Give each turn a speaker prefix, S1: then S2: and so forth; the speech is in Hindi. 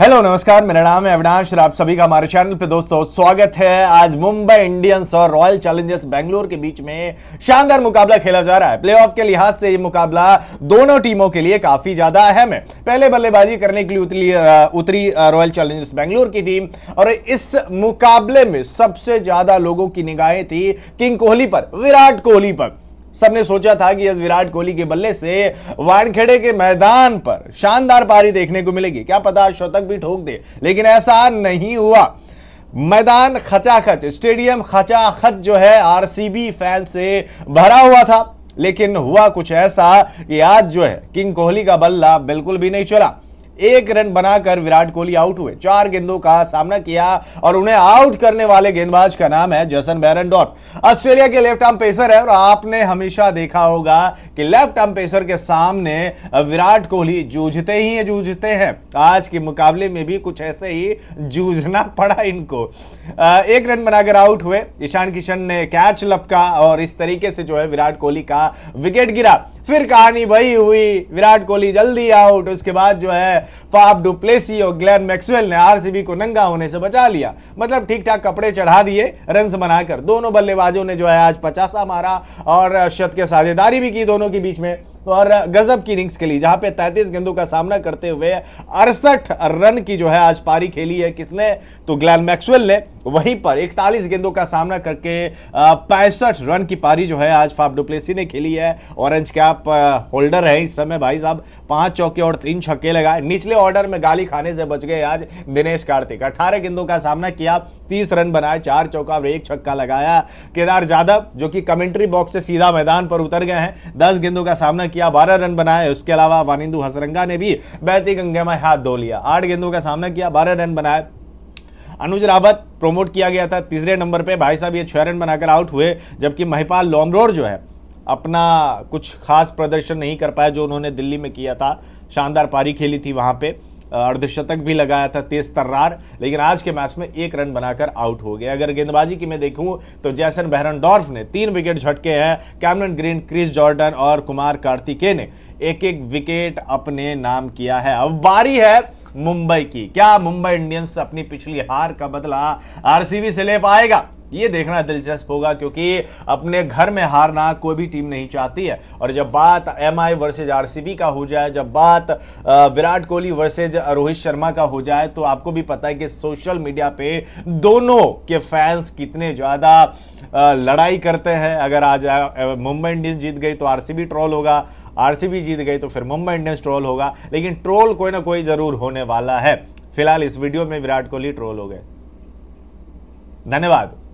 S1: हेलो नमस्कार मेरा नाम है अविनाश और आप सभी का हमारे चैनल पे दोस्तों स्वागत है आज मुंबई इंडियंस और रॉयल चैलेंजर्स बेंगलोर के बीच में शानदार मुकाबला खेला जा रहा है प्लेऑफ के लिहाज से ये मुकाबला दोनों टीमों के लिए काफी ज्यादा अहम है पहले बल्लेबाजी करने के लिए उतरी उतरी रॉयल चैलेंजर्स बेंगलोर की टीम और इस मुकाबले में सबसे ज्यादा लोगों की निगाहें थी किंग कोहली पर विराट कोहली पर सबने सोचा था कि विराट कोहली के बल्ले से वानखेड़े के मैदान पर शानदार पारी देखने को मिलेगी क्या पता शतक भी ठोक दे लेकिन ऐसा नहीं हुआ मैदान खचाखच स्टेडियम खचाखच जो है आरसीबी फैन से भरा हुआ था लेकिन हुआ कुछ ऐसा कि आज जो है किंग कोहली का बल्ला बिल्कुल भी नहीं चला एक रन बनाकर विराट कोहली आउट हुए चार गेंदों का सामना किया और उन्हें आउट करने वाले गेंदबाज का नाम है जसन बैरन डॉट ऑस्ट्रेलिया के लेफ्ट आर्म पेसर है और आपने हमेशा देखा होगा कि लेफ्ट आर्म पेसर के सामने विराट कोहली जूझते ही है जूझते हैं आज के मुकाबले में भी कुछ ऐसे ही जूझना पड़ा इनको एक रन बनाकर आउट हुए ईशान किशन ने कैच लपका और इस तरीके से जो है विराट कोहली का विकेट गिरा फिर कहानी वही हुई विराट कोहली जल्दी आउट उसके बाद जो है फाफ डुप्लेसी और ग्लैन मैक्सवेल ने आरसीबी को नंगा होने से बचा लिया मतलब ठीक ठाक कपड़े चढ़ा दिए रन बनाकर दोनों बल्लेबाजों ने जो है आज पचासा मारा और शत के साझेदारी भी की दोनों के बीच में और गजब की इनिंग्स खेली जहां पे 33 गेंदों का सामना करते हुए अड़सठ रन की जो है आज पारी खेली है किसने तो ग्लैन मैक्सवेल ने वहीं पर इकतालीस गेंदों का सामना करके पैंसठ रन की पारी जो है आज फाफ डुप्लेसी ने खेली है ऑरेंज कैप होल्डर है इस समय भाई साहब पांच चौके और तीन छक्के लगाए निचले ऑर्डर में गाली खाने से बच गए आज दिनेश कार्तिक अठारह गेंदों का सामना किया तीस रन बनाए चार चौका और एक छक्का लगाया केदार यादव जो कि कमेंट्री बॉक्स से सीधा मैदान पर उतर गए हैं दस गेंदों का सामना किया किया बारह रन बनाए उसके अलावा वानिंदु हसरंगा ने भी बहती गंगे में हाथ धो लिया आठ गेंदों का सामना किया बारह रन बनाए अनुज रावत प्रोमोट किया गया था तीसरे नंबर पे भाई साहब ये छह रन बनाकर आउट हुए जबकि महिपाल लोमरोर जो है अपना कुछ खास प्रदर्शन नहीं कर पाया जो उन्होंने दिल्ली में किया था शानदार पारी खेली थी वहाँ पे अर्धशतक भी लगाया था तेज तर्रार लेकिन आज के मैच में एक रन बनाकर आउट हो गया अगर गेंदबाजी की मैं देखूं तो जैसन बहरनडॉर्फ ने तीन विकेट झटके हैं कैमरन ग्रीन क्रिस जॉर्डन और कुमार कार्तिके ने एक एक विकेट अपने नाम किया है अब बारी है मुंबई की क्या मुंबई इंडियंस अपनी पिछली हार का बदला आरसीबी से ले पाएगा ये देखना दिलचस्प होगा क्योंकि अपने घर में हारना कोई भी टीम नहीं चाहती है और जब बात एम आई वर्सेज आरसीबी का हो जाए जब बात विराट कोहली वर्सेज रोहित शर्मा का हो जाए तो आपको भी पता है कि सोशल मीडिया पे दोनों के फैंस कितने ज़्यादा लड़ाई करते हैं अगर आज मुंबई इंडियंस जीत गई तो आरसीबी ट्रोल होगा आर जीत गई तो फिर मुंबई इंडियंस ट्रोल होगा लेकिन ट्रोल कोई ना कोई जरूर होने वाला है फिलहाल इस वीडियो में विराट कोहली ट्रोल हो गए धन्यवाद